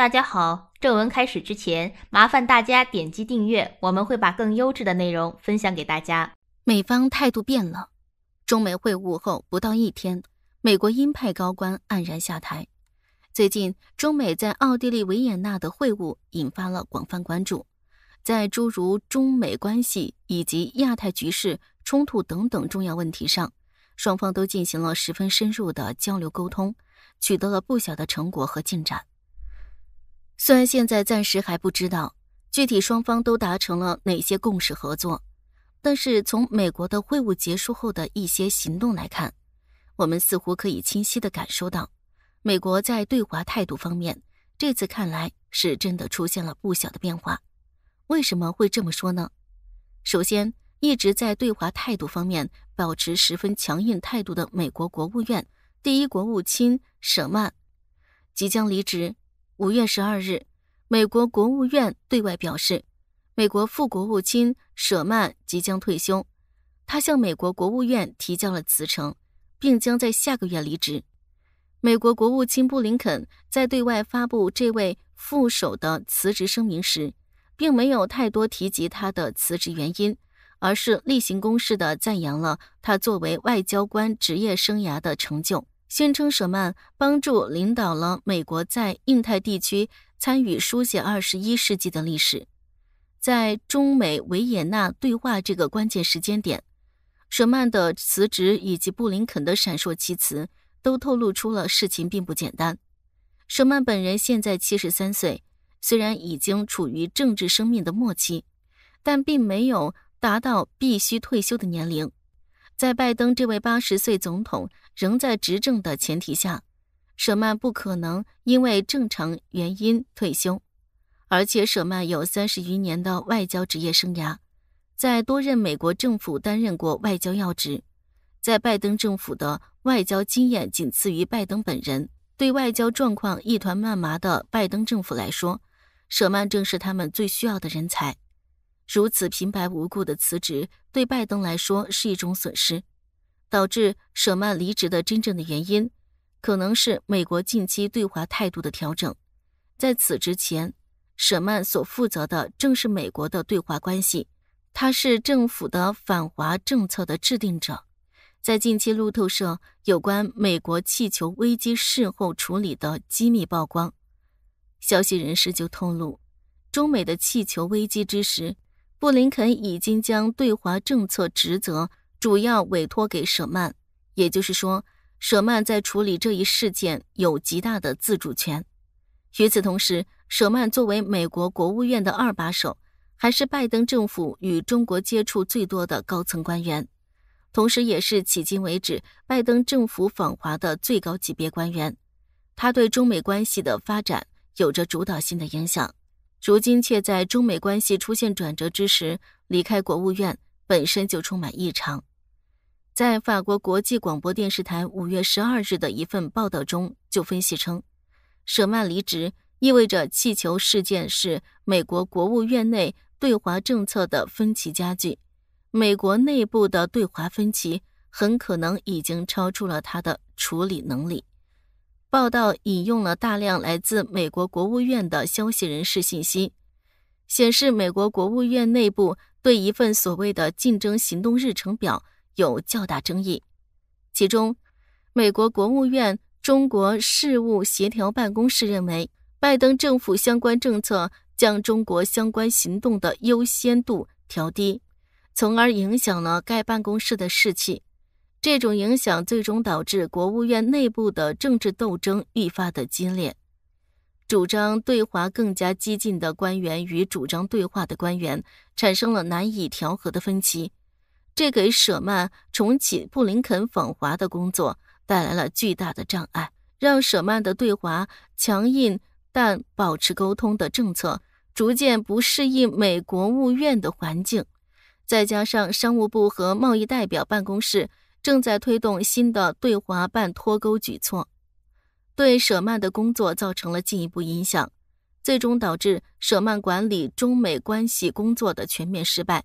大家好，正文开始之前，麻烦大家点击订阅，我们会把更优质的内容分享给大家。美方态度变了，中美会晤后不到一天，美国鹰派高官黯然下台。最近，中美在奥地利维也纳的会晤引发了广泛关注，在诸如中美关系以及亚太局势、冲突等等重要问题上，双方都进行了十分深入的交流沟通，取得了不小的成果和进展。虽然现在暂时还不知道具体双方都达成了哪些共识合作，但是从美国的会晤结束后的一些行动来看，我们似乎可以清晰地感受到，美国在对华态度方面这次看来是真的出现了不小的变化。为什么会这么说呢？首先，一直在对华态度方面保持十分强硬态度的美国国务院第一国务卿舍曼即将离职。五月十二日，美国国务院对外表示，美国副国务卿舍曼即将退休，他向美国国务院提交了辞呈，并将在下个月离职。美国国务卿布林肯在对外发布这位副手的辞职声明时，并没有太多提及他的辞职原因，而是例行公事的赞扬了他作为外交官职业生涯的成就。宣称舍曼帮助领导了美国在印太地区参与书写二十一世纪的历史。在中美维也纳对话这个关键时间点，舍曼的辞职以及布林肯的闪烁其词，都透露出了事情并不简单。舍曼本人现在七十三岁，虽然已经处于政治生命的末期，但并没有达到必须退休的年龄。在拜登这位八十岁总统仍在执政的前提下，舍曼不可能因为正常原因退休。而且，舍曼有三十余年的外交职业生涯，在多任美国政府担任过外交要职，在拜登政府的外交经验仅次于拜登本人。对外交状况一团乱麻的拜登政府来说，舍曼正是他们最需要的人才。如此平白无故的辞职，对拜登来说是一种损失。导致舍曼离职的真正的原因，可能是美国近期对华态度的调整。在此之前，舍曼所负责的正是美国的对华关系，他是政府的反华政策的制定者。在近期路透社有关美国气球危机事后处理的机密曝光，消息人士就透露，中美的气球危机之时。布林肯已经将对华政策职责主要委托给舍曼，也就是说，舍曼在处理这一事件有极大的自主权。与此同时，舍曼作为美国国务院的二把手，还是拜登政府与中国接触最多的高层官员，同时也是迄今为止拜登政府访华的最高级别官员，他对中美关系的发展有着主导性的影响。如今却在中美关系出现转折之时离开国务院，本身就充满异常。在法国国际广播电视台五月十二日的一份报道中就分析称，舍曼离职意味着气球事件是美国国务院内对华政策的分歧加剧，美国内部的对华分歧很可能已经超出了他的处理能力。报道引用了大量来自美国国务院的消息人士信息，显示美国国务院内部对一份所谓的竞争行动日程表有较大争议。其中，美国国务院中国事务协调办公室认为，拜登政府相关政策将中国相关行动的优先度调低，从而影响了该办公室的士气。这种影响最终导致国务院内部的政治斗争愈发的激烈，主张对华更加激进的官员与主张对话的官员产生了难以调和的分歧，这给舍曼重启布林肯访华的工作带来了巨大的障碍，让舍曼的对华强硬但保持沟通的政策逐渐不适应美国务院的环境，再加上商务部和贸易代表办公室。正在推动新的对华办脱钩举措，对舍曼的工作造成了进一步影响，最终导致舍曼管理中美关系工作的全面失败，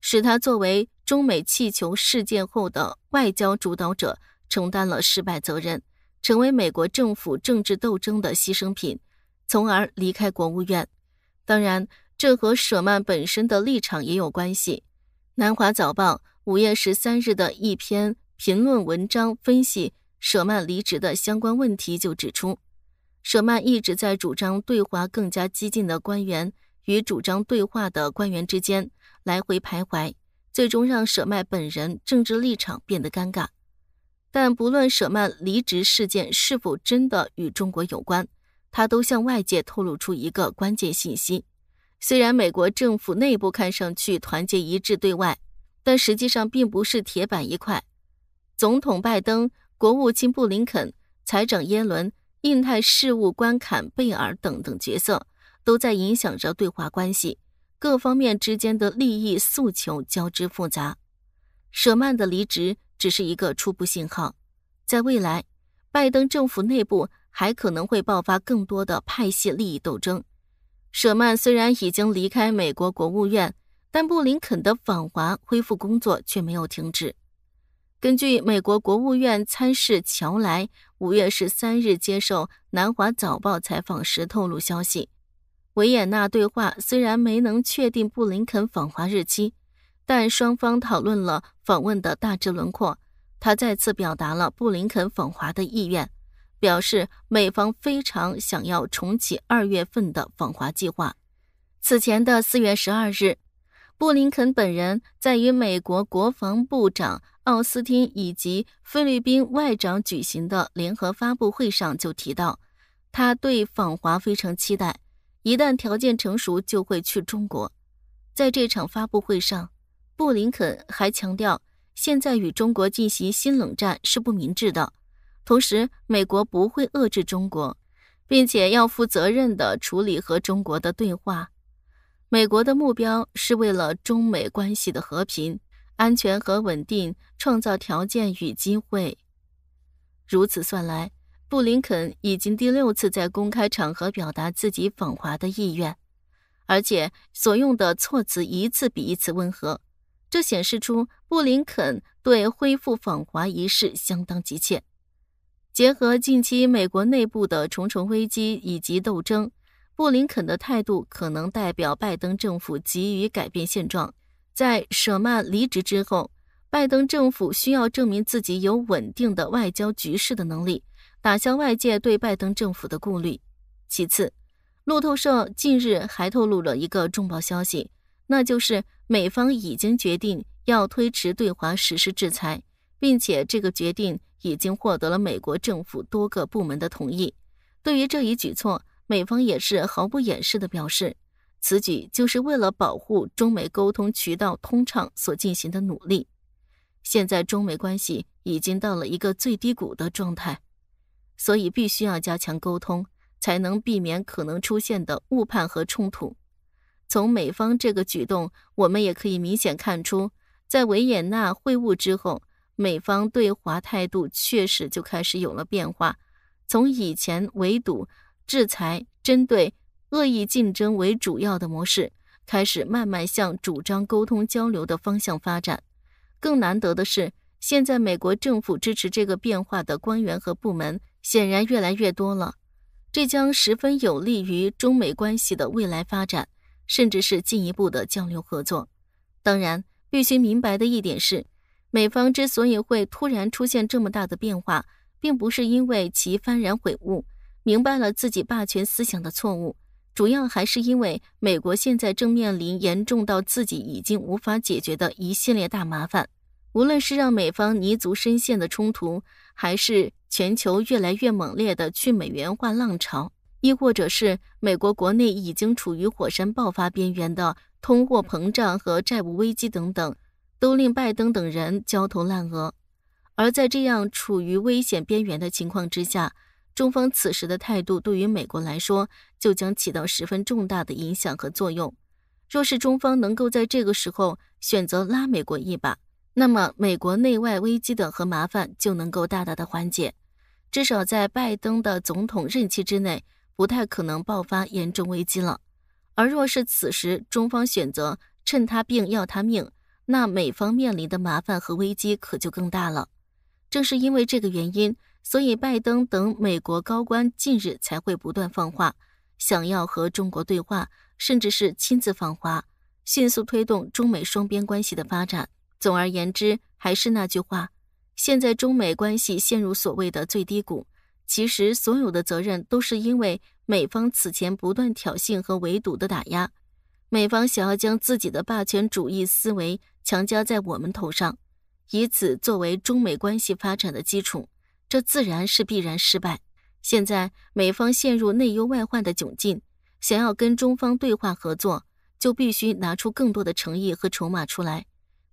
使他作为中美气球事件后的外交主导者承担了失败责任，成为美国政府政治斗争的牺牲品，从而离开国务院。当然，这和舍曼本身的立场也有关系。南华早报。五月十三日的一篇评论文章分析舍曼离职的相关问题，就指出，舍曼一直在主张对华更加激进的官员与主张对话的官员之间来回徘徊，最终让舍曼本人政治立场变得尴尬。但不论舍曼离职事件是否真的与中国有关，他都向外界透露出一个关键信息：虽然美国政府内部看上去团结一致，对外。但实际上并不是铁板一块。总统拜登、国务卿布林肯、财长耶伦、印太事务官坎贝尔等等角色，都在影响着对华关系，各方面之间的利益诉求交织复杂。舍曼的离职只是一个初步信号，在未来，拜登政府内部还可能会爆发更多的派系利益斗争。舍曼虽然已经离开美国国务院。但布林肯的访华恢复工作却没有停止。根据美国国务院参事乔莱五月十三日接受《南华早报》采访时透露消息，维也纳对话虽然没能确定布林肯访华日期，但双方讨论了访问的大致轮廓。他再次表达了布林肯访华的意愿，表示美方非常想要重启二月份的访华计划。此前的四月十二日。布林肯本人在与美国国防部长奥斯汀以及菲律宾外长举行的联合发布会上就提到，他对访华非常期待，一旦条件成熟就会去中国。在这场发布会上，布林肯还强调，现在与中国进行新冷战是不明智的，同时美国不会遏制中国，并且要负责任地处理和中国的对话。美国的目标是为了中美关系的和平、安全和稳定创造条件与机会。如此算来，布林肯已经第六次在公开场合表达自己访华的意愿，而且所用的措辞一次比一次温和。这显示出布林肯对恢复访华一事相当急切。结合近期美国内部的重重危机以及斗争。布林肯的态度可能代表拜登政府急于改变现状。在舍曼离职之后，拜登政府需要证明自己有稳定的外交局势的能力，打消外界对拜登政府的顾虑。其次，路透社近日还透露了一个重磅消息，那就是美方已经决定要推迟对华实施制裁，并且这个决定已经获得了美国政府多个部门的同意。对于这一举措，美方也是毫不掩饰地表示，此举就是为了保护中美沟通渠道通畅所进行的努力。现在中美关系已经到了一个最低谷的状态，所以必须要加强沟通，才能避免可能出现的误判和冲突。从美方这个举动，我们也可以明显看出，在维也纳会晤之后，美方对华态度确实就开始有了变化，从以前围堵。制裁针对恶意竞争为主要的模式，开始慢慢向主张沟通交流的方向发展。更难得的是，现在美国政府支持这个变化的官员和部门显然越来越多了，这将十分有利于中美关系的未来发展，甚至是进一步的交流合作。当然，必须明白的一点是，美方之所以会突然出现这么大的变化，并不是因为其幡然悔悟。明白了自己霸权思想的错误，主要还是因为美国现在正面临严重到自己已经无法解决的一系列大麻烦，无论是让美方泥足深陷的冲突，还是全球越来越猛烈的去美元化浪潮，亦或者是美国国内已经处于火山爆发边缘的通货膨胀和债务危机等等，都令拜登等人焦头烂额。而在这样处于危险边缘的情况之下。中方此时的态度，对于美国来说，就将起到十分重大的影响和作用。若是中方能够在这个时候选择拉美国一把，那么美国内外危机的和麻烦就能够大大的缓解，至少在拜登的总统任期之内，不太可能爆发严重危机了。而若是此时中方选择趁他病要他命，那美方面临的麻烦和危机可就更大了。正是因为这个原因。所以，拜登等美国高官近日才会不断放话，想要和中国对话，甚至是亲自访华，迅速推动中美双边关系的发展。总而言之，还是那句话，现在中美关系陷入所谓的最低谷，其实所有的责任都是因为美方此前不断挑衅和围堵的打压。美方想要将自己的霸权主义思维强加在我们头上，以此作为中美关系发展的基础。这自然是必然失败。现在美方陷入内忧外患的窘境，想要跟中方对话合作，就必须拿出更多的诚意和筹码出来。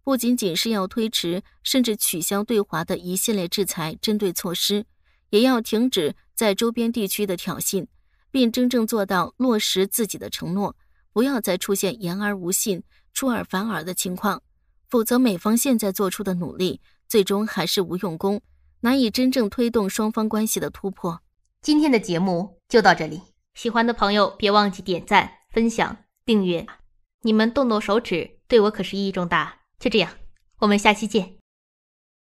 不仅仅是要推迟甚至取消对华的一系列制裁针对措施，也要停止在周边地区的挑衅，并真正做到落实自己的承诺，不要再出现言而无信、出尔反尔的情况。否则，美方现在做出的努力最终还是无用功。难以真正推动双方关系的突破。今天的节目就到这里，喜欢的朋友别忘记点赞、分享、订阅，你们动动手指对我可是意义重大。就这样，我们下期见。